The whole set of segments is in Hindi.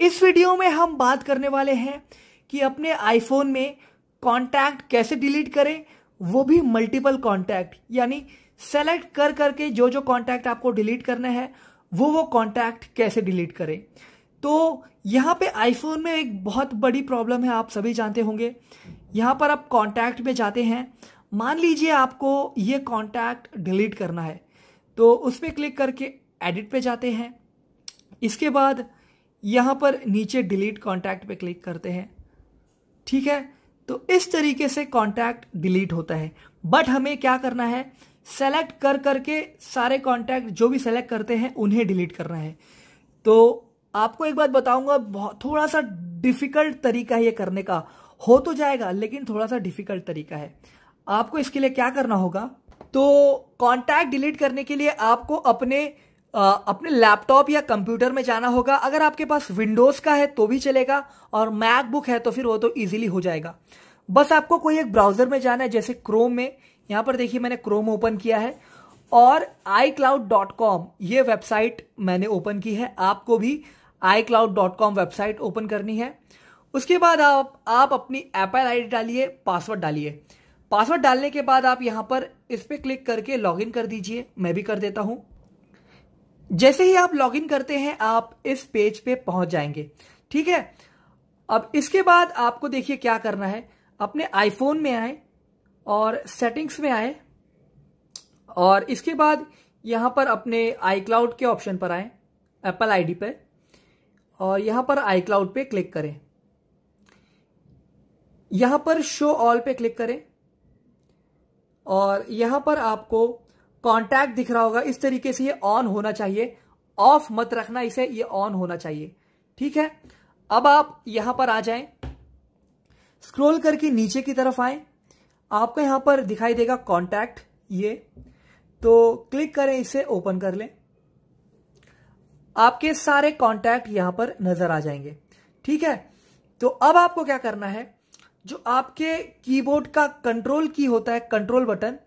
इस वीडियो में हम बात करने वाले हैं कि अपने आईफोन में कॉन्टैक्ट कैसे डिलीट करें वो भी मल्टीपल कॉन्टैक्ट यानी सेलेक्ट कर करके जो जो कॉन्टैक्ट आपको डिलीट करना है वो वो कॉन्टैक्ट कैसे डिलीट करें तो यहाँ पे आईफोन में एक बहुत बड़ी प्रॉब्लम है आप सभी जानते होंगे यहाँ पर आप कॉन्टैक्ट में जाते हैं मान लीजिए आपको ये कॉन्टैक्ट डिलीट करना है तो उस पर क्लिक करके एडिट पे जाते हैं इसके बाद यहाँ पर नीचे डिलीट कॉन्टैक्ट पे क्लिक करते हैं ठीक है तो इस तरीके से कॉन्टैक्ट डिलीट होता है बट हमें क्या करना है सेलेक्ट कर करके सारे कॉन्टैक्ट जो भी सेलेक्ट करते हैं उन्हें डिलीट करना है तो आपको एक बात बताऊंगा थोड़ा सा डिफिकल्ट तरीका ये करने का हो तो जाएगा लेकिन थोड़ा सा डिफिकल्ट तरीका है आपको इसके लिए क्या करना होगा तो कॉन्टैक्ट डिलीट करने के लिए आपको अपने अपने लैपटॉप या कंप्यूटर में जाना होगा अगर आपके पास विंडोज़ का है तो भी चलेगा और मैकबुक है तो फिर वो तो ईजिली हो जाएगा बस आपको कोई एक ब्राउजर में जाना है जैसे क्रोम में यहां पर देखिए मैंने क्रोम ओपन किया है और iCloud.com ये वेबसाइट मैंने ओपन की है आपको भी iCloud.com वेबसाइट ओपन करनी है उसके बाद आप आप अपनी आई आईडी डालिए पासवर्ड डालिए पासवर्ड डालने के बाद आप यहां पर इस पर क्लिक करके लॉगिन कर दीजिए मैं भी कर देता हूँ जैसे ही आप लॉगिन करते हैं आप इस पेज पे पहुंच जाएंगे ठीक है अब इसके बाद आपको देखिए क्या करना है अपने आईफोन में आए और सेटिंग्स में आए और इसके बाद यहां पर अपने आई क्लाउड के ऑप्शन पर आए एप्पल आईडी पे और यहां पर आई क्लाउड पे क्लिक करें यहां पर शो ऑल पे क्लिक करें और यहां पर आपको कॉन्टैक्ट दिख रहा होगा इस तरीके से ये ऑन होना चाहिए ऑफ मत रखना इसे ये ऑन होना चाहिए ठीक है अब आप यहां पर आ जाएं स्क्रॉल करके नीचे की तरफ आए आपको यहां पर दिखाई देगा कॉन्टैक्ट ये तो क्लिक करें इसे ओपन कर लें आपके सारे कॉन्टैक्ट यहां पर नजर आ जाएंगे ठीक है तो अब आपको क्या करना है जो आपके कीबोर्ड का कंट्रोल की होता है कंट्रोल बटन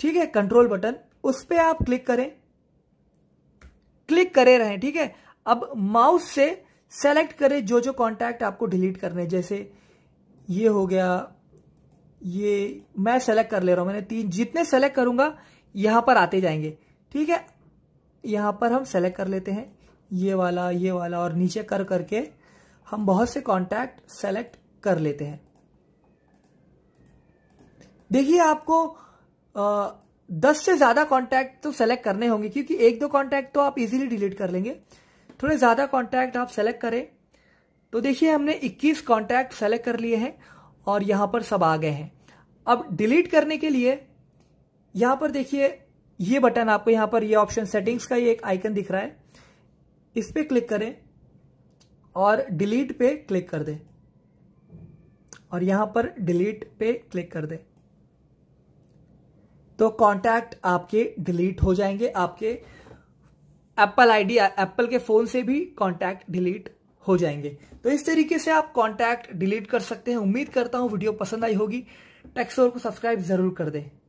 ठीक है कंट्रोल बटन उस पर आप क्लिक करें क्लिक करे रहें ठीक है अब माउस से सेलेक्ट करें जो जो कांटेक्ट आपको डिलीट करने जैसे ये हो गया ये मैं सेलेक्ट कर ले रहा हूं मैंने तीन जितने सेलेक्ट करूंगा यहां पर आते जाएंगे ठीक है यहां पर हम सेलेक्ट कर लेते हैं ये वाला ये वाला और नीचे कर करके हम बहुत से कांटेक्ट सेलेक्ट कर लेते हैं देखिए आपको दस से ज़्यादा कॉन्टैक्ट तो सेलेक्ट करने होंगे क्योंकि एक दो कॉन्टैक्ट तो आप इजीली डिलीट कर लेंगे थोड़े ज़्यादा कॉन्टैक्ट आप सेलेक्ट करें तो देखिए हमने 21 कॉन्टैक्ट सेलेक्ट कर लिए हैं और यहां पर सब आ गए हैं अब डिलीट करने के लिए यहां पर देखिए ये बटन आपको यहां पर ये ऑप्शन सेटिंग्स का ये एक आइकन दिख रहा है इस पर क्लिक करें और डिलीट पे क्लिक कर दें और यहां पर डिलीट पे क्लिक कर दें तो कॉन्टैक्ट आपके डिलीट हो जाएंगे आपके एप्पल आईडी एप्पल के फ़ोन से भी कॉन्टैक्ट डिलीट हो जाएंगे तो इस तरीके से आप कॉन्टैक्ट डिलीट कर सकते हैं उम्मीद करता हूं वीडियो पसंद आई होगी टेक्सोर को सब्सक्राइब ज़रूर कर दें